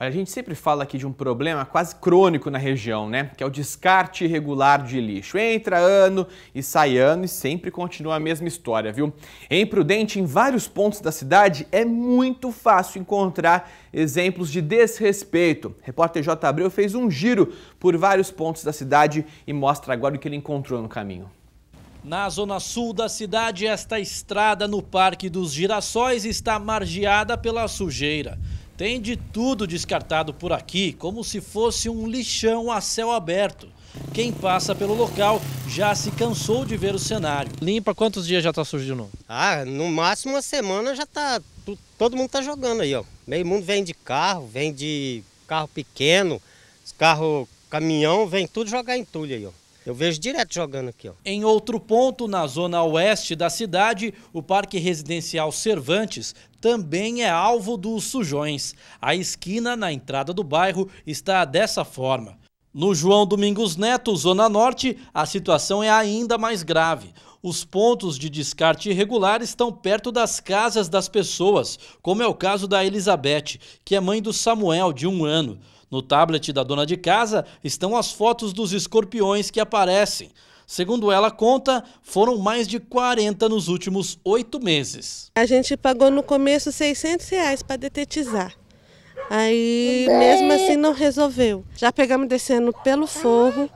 A gente sempre fala aqui de um problema quase crônico na região, né? Que é o descarte irregular de lixo. Entra ano e sai ano e sempre continua a mesma história, viu? Em em vários pontos da cidade, é muito fácil encontrar exemplos de desrespeito. O repórter J. Abreu fez um giro por vários pontos da cidade e mostra agora o que ele encontrou no caminho. Na zona sul da cidade, esta estrada no Parque dos Girassóis está margeada pela sujeira. Tem de tudo descartado por aqui, como se fosse um lixão a céu aberto. Quem passa pelo local já se cansou de ver o cenário. Limpa, quantos dias já está surgindo? Ah, no máximo uma semana já está. Todo mundo está jogando aí, ó. Meio mundo vem de carro, vem de carro pequeno, carro, caminhão, vem tudo jogar entulho aí, ó. Eu vejo direto jogando aqui. Ó. Em outro ponto, na zona oeste da cidade, o Parque Residencial Cervantes também é alvo dos sujões. A esquina na entrada do bairro está dessa forma. No João Domingos Neto, Zona Norte, a situação é ainda mais grave. Os pontos de descarte irregular estão perto das casas das pessoas, como é o caso da Elizabeth, que é mãe do Samuel, de um ano. No tablet da dona de casa estão as fotos dos escorpiões que aparecem. Segundo ela conta, foram mais de 40 nos últimos oito meses. A gente pagou no começo 600 reais para detetizar. Aí, mesmo assim, não resolveu. Já pegamos descendo pelo forro,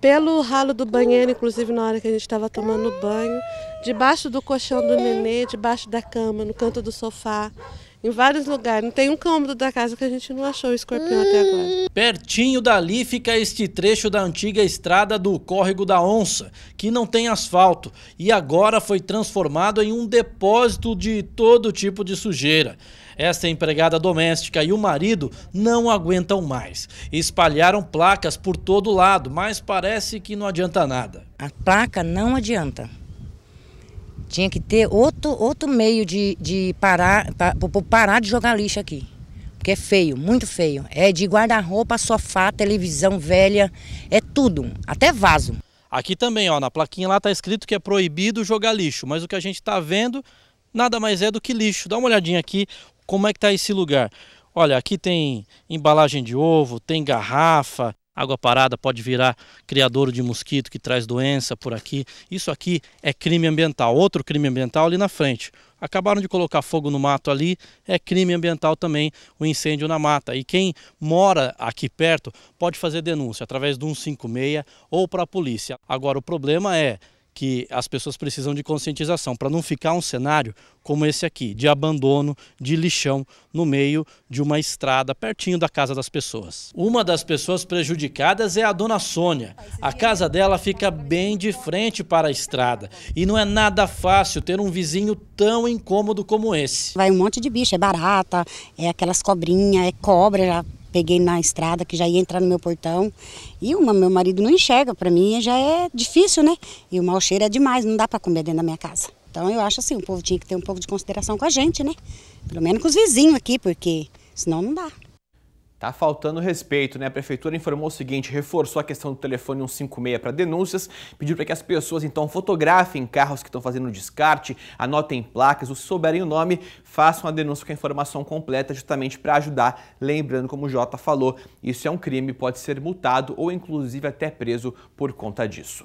pelo ralo do banheiro, inclusive na hora que a gente estava tomando banho, debaixo do colchão do nenê, debaixo da cama, no canto do sofá em vários lugares. Não tem um cômodo da casa que a gente não achou o escorpião até agora. Pertinho dali fica este trecho da antiga estrada do Córrego da Onça, que não tem asfalto e agora foi transformado em um depósito de todo tipo de sujeira. Esta empregada doméstica e o marido não aguentam mais. Espalharam placas por todo lado, mas parece que não adianta nada. A placa não adianta. Tinha que ter outro, outro meio de, de parar, parar de jogar lixo aqui. Porque é feio, muito feio. É de guarda-roupa, sofá, televisão velha, é tudo, até vaso. Aqui também, ó, na plaquinha lá tá escrito que é proibido jogar lixo, mas o que a gente tá vendo nada mais é do que lixo. Dá uma olhadinha aqui como é que tá esse lugar. Olha, aqui tem embalagem de ovo, tem garrafa, Água parada pode virar criador de mosquito que traz doença por aqui. Isso aqui é crime ambiental. Outro crime ambiental ali na frente. Acabaram de colocar fogo no mato ali, é crime ambiental também o incêndio na mata. E quem mora aqui perto pode fazer denúncia através do 156 ou para a polícia. Agora o problema é que as pessoas precisam de conscientização para não ficar um cenário como esse aqui, de abandono, de lixão no meio de uma estrada pertinho da casa das pessoas. Uma das pessoas prejudicadas é a dona Sônia. A casa dela fica bem de frente para a estrada e não é nada fácil ter um vizinho tão incômodo como esse. Vai um monte de bicho, é barata, é aquelas cobrinhas, é cobra, já peguei na estrada, que já ia entrar no meu portão. E uma, meu marido não enxerga, para mim já é difícil, né? E o mau cheiro é demais, não dá para comer dentro da minha casa. Então eu acho assim, o povo tinha que ter um pouco de consideração com a gente, né? Pelo menos com os vizinhos aqui, porque senão não dá. Tá faltando respeito, né? A prefeitura informou o seguinte, reforçou a questão do telefone 156 para denúncias, pediu para que as pessoas então fotografem carros que estão fazendo descarte, anotem placas, ou se souberem o nome, façam a denúncia com a informação completa justamente para ajudar. Lembrando, como o Jota falou, isso é um crime, pode ser multado ou inclusive até preso por conta disso.